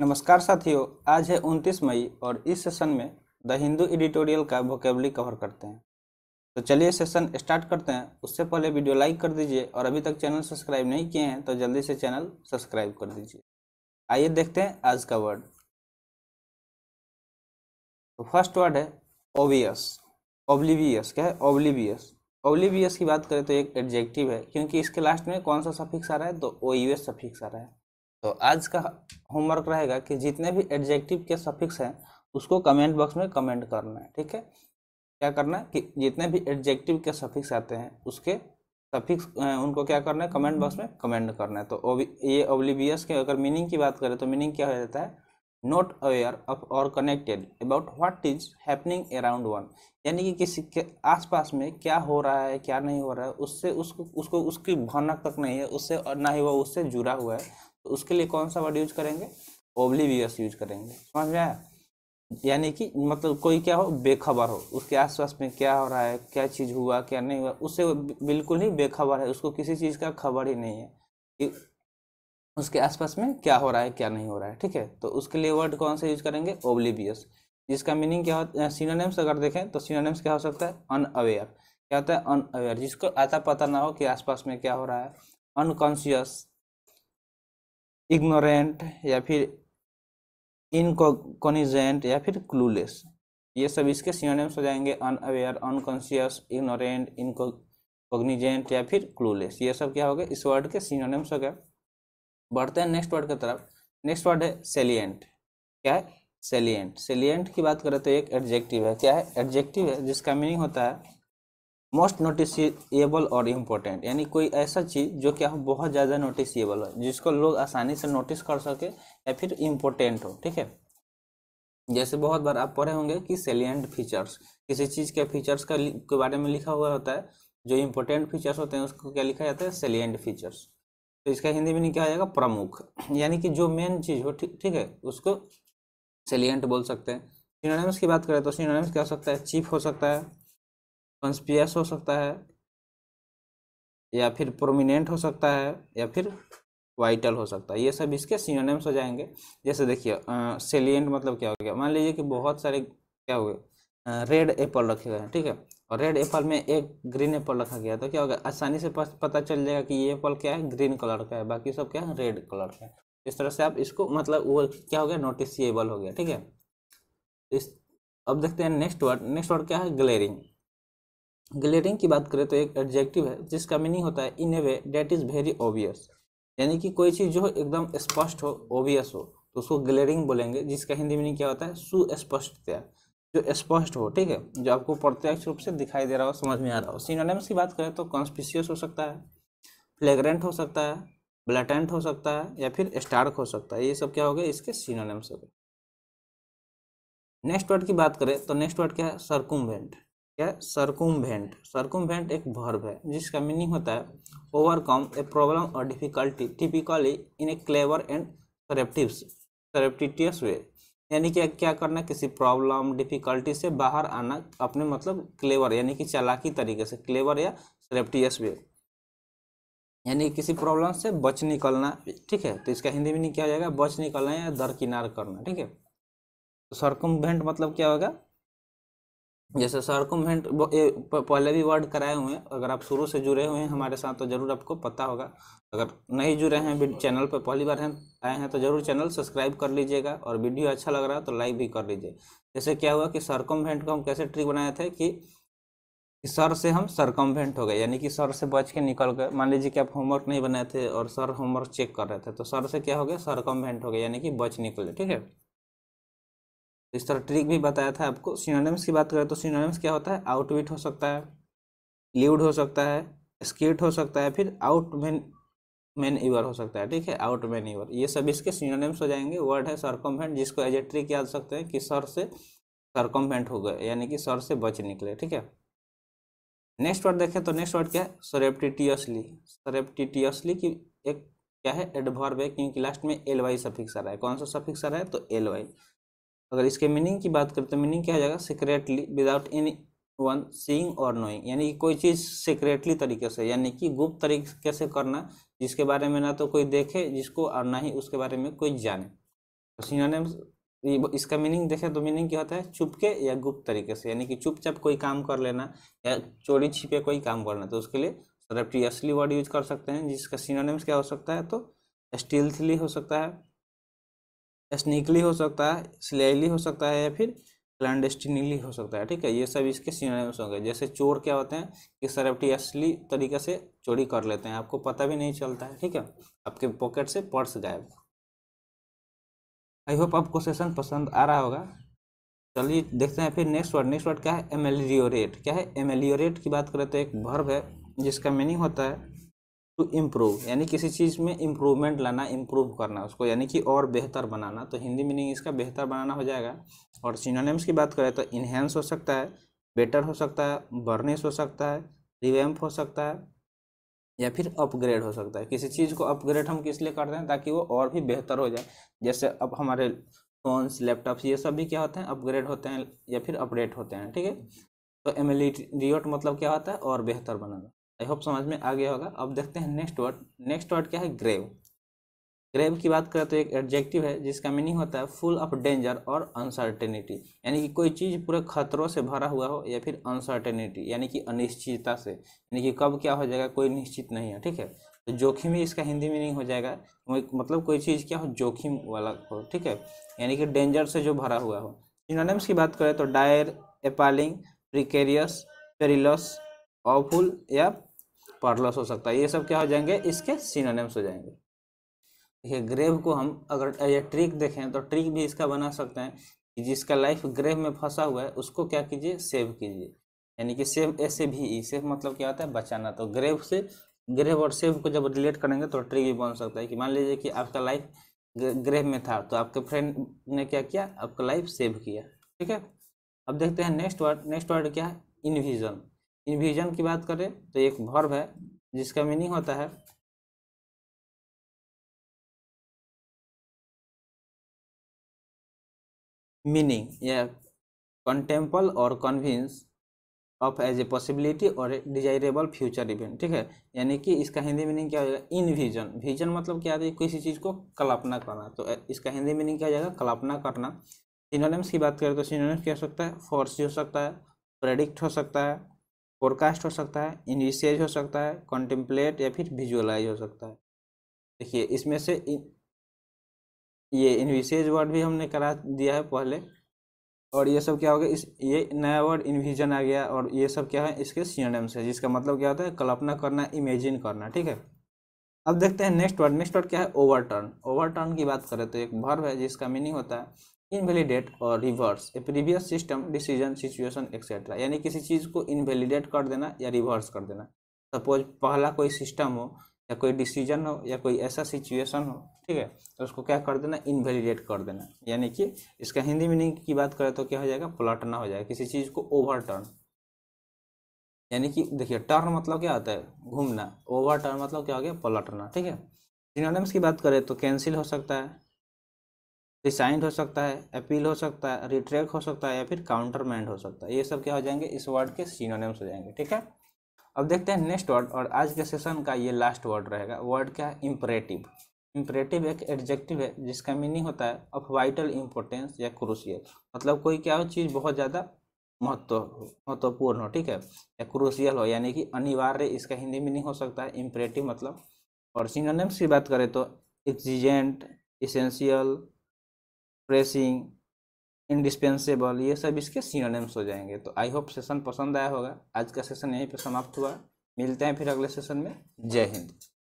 नमस्कार साथियों आज है 29 मई और इस सेशन में द हिंदू एडिटोरियल का वोकेबली कवर करते हैं तो चलिए सेशन स्टार्ट करते हैं उससे पहले वीडियो लाइक कर दीजिए और अभी तक चैनल सब्सक्राइब नहीं किए हैं तो जल्दी से चैनल सब्सक्राइब कर दीजिए आइए देखते हैं आज का वर्ड तो फर्स्ट वर्ड है ओवियस ओब्लिवियस क्या है ओब्लिवियस ओब्लिवियस की बात करें तो एक एडजेक्टिव है क्योंकि इसके लास्ट में कौन सा सफिक्स आ रहा है तो ओ यू सफिक्स आ रहा है तो आज का होमवर्क रहेगा कि जितने भी एडजेक्टिव के सफिक्स हैं उसको कमेंट बॉक्स में कमेंट करना है ठीक है क्या करना है कि जितने भी एडजेक्टिव के सफिक्स आते हैं उसके सफिक्स उनको क्या करना है कमेंट बॉक्स में कमेंट करना है तो ये ओब्लिवियस के अगर मीनिंग की बात करें तो मीनिंग क्या हो जाता है नॉट अवेयर ऑफ और connected about what is happening around one यानी कि किसी के आसपास में क्या हो रहा है क्या नहीं हो रहा है उससे उसको उसको उसकी भनक तक नहीं है उससे और ना ही वो उससे जुड़ा हुआ है तो उसके लिए कौन सा वर्ड यूज करेंगे ओब्लीवियस यूज करेंगे समझ में आया यानी कि मतलब कोई क्या हो बेखबर हो उसके आसपास में क्या हो रहा है क्या चीज़ हुआ क्या नहीं हुआ उससे बिल्कुल ही बेखबर है उसको किसी चीज़ का खबर ही नहीं है कि उसके आसपास में क्या हो रहा है क्या नहीं हो रहा है ठीक है तो उसके लिए वर्ड कौन सा यूज करेंगे ओब्लिवियस जिसका मीनिंग क्या होता है सीनानेम्स अगर देखें तो सीनानेम्स क्या हो सकता है अनअवेयर क्या होता है अनअवेयर जिसको आता पता ना हो कि आसपास में क्या हो रहा है अनकॉन्शियस इग्नोरेंट या फिर इनकोनिजेंट या फिर क्लूलेस ये सब इसके सीनोनिम्स हो जाएंगे अनअवेयर अनकॉन्शियस इग्नोरेंट इनकॉग्निजेंट या फिर क्लूलेस ये सब क्या हो गए इस वर्ड के सीनोनिम्स हो गए बढ़ते हैं नेक्स्ट वर्ड की तरफ नेक्स्ट वर्ड है सेलियंट क्या है सेलियंट सेलियंट की बात करें तो एक एडजेक्टिव है क्या है एडजेक्टिव है जिसका मीनिंग होता है मोस्ट नोटिसबल और इम्पोर्टेंट यानी कोई ऐसा चीज़ जो कि आप बहुत ज़्यादा नोटिसबल हो जिसको लोग आसानी से नोटिस कर सके या फिर इम्पोर्टेंट हो ठीक है जैसे बहुत बार आप पढ़े होंगे कि सेलियंट फीचर्स किसी चीज़ के फीचर्स का के बारे में लिखा हुआ होता है जो इम्पोर्टेंट फीचर्स होते हैं उसको क्या लिखा जाता है सेलियंट फीचर्स तो इसका हिंदी में नहीं हो जाएगा प्रमुख यानी कि जो मेन चीज़ हो ठीक थी, है उसको सेलियंट बोल सकते हैं सिनोनिम्स की बात करें तो सिनोनिम्स क्या हो सकता है चीफ हो सकता है कॉन्सपियस हो सकता है या फिर प्रोमिनेंट हो सकता है या फिर वाइटल हो सकता है ये सब इसके सीनोनेम्स हो जाएंगे जैसे देखिए सेलियंट मतलब क्या हो गया मान लीजिए कि बहुत सारे क्या हो गए रेड एप्पल रखे गए हैं ठीक है और रेड एप्पल में एक ग्रीन एप्पल रखा गया तो क्या होगा आसानी से पता चल जाएगा कि ये एप्पल क्या है ग्रीन कलर का है बाकी सब क्या है रेड कलर का है इस तरह से आप इसको मतलब वो क्या हो गया नोटिसिएबल हो गया ठीक है इस अब देखते हैं नेक्स्ट वर्ड नेक्स्ट वर्ड क्या है ग्लेयरिंग ग्लेरिंग की बात करें तो एक एडजेक्टिव है जिसका मीनिंग होता है in a way that is very obvious यानी कि कोई चीज़ जो एकदम स्पष्ट हो ओबियस हो तो उसको ग्लेरिंग बोलेंगे जिसका हिंदी मीनिंग क्या होता है सुस्पष्टता जो स्पष्ट हो ठीक है जो आपको प्रत्यक्ष रूप से दिखाई दे रहा हो समझ में आ रहा हो सीनोनेम्स की बात करें तो कॉन्स्पिशियस हो सकता है फ्लेग्रेंट हो सकता है ब्लटेंट हो सकता है या फिर स्टार्क हो सकता है ये सब क्या हो गया इसके सीनोनेम्स हो गए नेक्स्ट वर्ड की बात करें तो नेक्स्ट वर्ड क्या है सरकुमवेंट क्या है सरकुमभेंट सरकुमभेंट एक वर्ब है जिसका मीनिंग होता है ओवरकम ए प्रॉब्लम और difficulty typically in a clever and surreptitious way यानी कि क्या करना किसी प्रॉब्लम डिफिकल्टी से बाहर आना अपने मतलब क्लेवर यानी कि चालाकी तरीके से क्लेवर या सरेप्टियस वे यानी किसी प्रॉब्लम से बच निकलना ठीक है तो इसका हिंदी मीनिंग क्या हो जाएगा बच निकलना या दरकिनार करना ठीक है तो सरकुमभेंट मतलब क्या होगा जैसे सरकुमेंट पहले भी वर्ड कराए हुए हैं अगर आप शुरू से जुड़े हुए हैं हमारे साथ तो ज़रूर आपको पता होगा अगर नहीं जुड़े हैं चैनल पर पहली बार हैं आए हैं तो ज़रूर चैनल सब्सक्राइब कर लीजिएगा और वीडियो अच्छा लग रहा है तो लाइक भी कर लीजिए जैसे क्या हुआ कि सरकमवेंट को हम कैसे ट्रिक बनाए थे कि सर से हम सरकमवेंट हो गए यानी कि सर से बच के निकल गए मान लीजिए कि आप होमवर्क नहीं बनाए थे और सर होमवर्क चेक कर रहे थे तो सर से क्या हो गया सरकमवेंट हो गया यानी कि बच निकले ठीक है इस तरह ट्रिक भी बताया था आपको सिनोनिम्स की बात करें तो सिनोनिम्स क्या होता है आउटविट हो सकता है लिवड हो सकता है स्किट हो सकता है फिर आउट मैन मैन ईवर हो सकता है ठीक है आउट मैन ईवर ये सब इसके सिनोनिम्स हो जाएंगे वर्ड है सरकमेंट जिसको एज ए ट्रिक याद सकते हैं कि सर से सरकमेंट हो गए यानी कि सर से बच निकले ठीक है नेक्स्ट वर्ड देखें तो नेक्स्ट वर्ड क्या है सरेप्टिटियसली सरेप्टिटियसली की एक क्या है एडवर्ब है क्योंकि लास्ट में एल वाई सफिक्स आ रहा है कौन सा सफिक्स आ रहा है तो एल वाई अगर इसके मीनिंग की बात करें तो मीनिंग क्या हो जाएगा secretly without any one seeing और नोइंग यानी कि कोई चीज़ सीक्रेटली तरीके से यानी कि गुप्त तरीके से करना जिसके बारे में ना तो कोई देखे जिसको और ना ही उसके बारे में कोई जाने सीनोनिम तो इसका मीनिंग देखें तो मीनिंग क्या होता है चुपके या गुप्त तरीके से यानी कि चुपचाप कोई काम कर लेना या चोरी छिपे कोई काम करना तो उसके लिए सरप्टी असली वर्ड यूज कर सकते हैं जिसका सीनोनिम्स क्या हो सकता है तो स्टील्थली हो सकता है स्निकली हो सकता है स्लेली हो सकता है या फिर क्लैंडस्टिनली हो सकता है ठीक है ये सब इसके सकते होंगे जैसे चोर क्या होते हैं कि सरपटी असली तरीके से चोरी कर लेते हैं आपको पता भी नहीं चलता है ठीक है आपके पॉकेट से पर्स गायब आई होप आपको सेशन पसंद आ रहा होगा चलिए देखते हैं फिर नेक्स्ट वर्ड नेक्स्ट वर्ड क्या है एमेलियोरेट क्या है एमेलियोरेट की बात करें तो एक भर्व है जिसका मीनिंग होता है टू इम्प्रूव यानी किसी चीज़ में इम्प्रूवमेंट लाना इम्प्रूव करना उसको यानी कि और बेहतर बनाना तो हिंदी मीनिंग इसका बेहतर बनाना हो जाएगा और सिनोनिम्स की बात करें तो इन्हेंस हो सकता है बेटर हो सकता है बर्निश हो सकता है रिवैम्प हो सकता है या फिर अपग्रेड हो सकता है किसी चीज़ को अपग्रेड हम किस लिए करते हैं ताकि वो और भी बेहतर हो जाए जैसे अब हमारे फ़ोन्स लैपटॉप्स ये सब भी क्या होते हैं अपग्रेड होते हैं या फिर अपडेट होते हैं ठीक है तो रियोट मतलब क्या होता है और बेहतर बनाना आई होप समझ में आ गया होगा अब देखते हैं नेक्स्ट वर्ड नेक्स्ट वर्ड क्या है ग्रेव ग्रेव की बात करें तो एक एडजेक्टिव है जिसका मीनिंग होता है फुल ऑफ डेंजर और अनसर्टेनिटी यानी कि कोई चीज़ पूरे खतरों से भरा हुआ हो या फिर अनसर्टेनिटी यानी कि अनिश्चितता से यानी कि कब क्या हो जाएगा कोई निश्चित नहीं है ठीक है तो जोखिम ही इसका हिंदी मीनिंग हो जाएगा मतलब कोई चीज़ क्या हो जोखिम वाला हो ठीक है यानी कि डेंजर से जो भरा हुआ हो सिनोनिम्स की बात करें तो dire appalling precarious perilous awful या पार्लस हो सकता है ये सब क्या हो जाएंगे इसके सीनानेम्स हो जाएंगे देखिए ग्रेव को हम अगर ये ट्रिक देखें तो ट्रिक भी इसका बना सकते हैं कि जिसका लाइफ ग्रेव में फंसा हुआ है उसको क्या कीजिए सेव कीजिए यानी कि सेव ऐसे भी ई सेव मतलब क्या होता है बचाना तो ग्रेव से ग्रेव और सेव को जब रिलेट करेंगे तो ट्रिक भी बन सकता है कि मान लीजिए कि आपका लाइफ ग्रेव में था तो आपके फ्रेंड ने क्या किया आपका लाइफ सेव किया ठीक है अब देखते हैं नेक्स्ट वर्ड नेक्स्ट वर्ड क्या है इन्विजन इन्विजन की बात करें तो एक वर्ब है जिसका मीनिंग होता है मीनिंग या कंटेम्पल और convince of as a possibility और ए डिजायरेबल फ्यूचर इवेंट ठीक है यानी कि इसका हिंदी मीनिंग क्या हो जाएगा इन विजन विजन मतलब क्या है किसी चीज़ को कल्पना करना तो इसका हिंदी मीनिंग क्या हो जाएगा कल्पना करना सिनोनिम्स की बात करें तो सिनोनिम्स क्या हो सकता है फोर्स हो सकता है प्रेडिक्ट हो सकता है फोरकास्ट हो सकता है इनिशियज हो सकता है कॉन्टेम्पलेट या फिर विजुअलाइज हो सकता है देखिए इसमें से इन, ये इनविशेज वर्ड भी हमने करा दिया है पहले और ये सब क्या हो गया इस ये नया वर्ड इन्विजन आ गया और ये सब क्या है इसके सीएनएम से जिसका मतलब क्या होता है कल्पना करना इमेजिन करना ठीक है अब देखते हैं नेक्स्ट वर्ड नेक्स्ट वर्ड क्या है ओवरटर्न ओवरटर्न की बात करें तो एक भर्व है जिसका मीनिंग होता है इनवेलीडेट और reverse a previous system decision situation etcetera यानी किसी चीज़ को इनवेलीडेट कर देना या रिवर्स कर देना सपोज पहला कोई सिस्टम हो या कोई डिसीजन हो या कोई ऐसा सिचुएशन हो ठीक है तो उसको क्या कर देना इनवेलीडेट कर देना यानी कि इसका हिंदी मीनिंग की बात करें तो क्या हो जाएगा पलटना हो जाएगा किसी चीज़ को ओवर टर्न यानी कि देखिए टर्न मतलब क्या होता है घूमना ओवर टर्न मतलब क्या हो गया पलटना ठीक है सिनोनिम्स की बात करें तो कैंसिल हो सकता है रिसाइंड हो सकता है अपील हो सकता है रिट्रैक्ट हो सकता है या फिर काउंटरमैंड हो सकता है ये सब क्या हो जाएंगे इस वर्ड के सीनोनेम्स हो जाएंगे ठीक है अब देखते हैं नेक्स्ट वर्ड और आज के सेशन का ये लास्ट वर्ड रहेगा वर्ड क्या है इम्परेटिव इम्परेटिव एक एडजेक्टिव है जिसका मीनिंग होता है ऑफ वाइटल इम्पोर्टेंस या क्रूसियल मतलब कोई क्या हो चीज़ बहुत ज़्यादा महत्व महत्वपूर्ण हो ठीक है या क्रूसियल हो यानी कि अनिवार्य इसका हिंदी मीनिंग हो सकता है इम्परेटिव मतलब और सीनोनेम्स की बात करें तो एक्जिजेंट इसेंशियल प्रेसिंग इंडिस्पेंसेबल ये सब इसके सीनोनिम्स हो जाएंगे तो आई होप सेशन पसंद आया होगा आज का सेशन यहीं पर समाप्त हुआ मिलते हैं फिर अगले सेशन में जय हिंद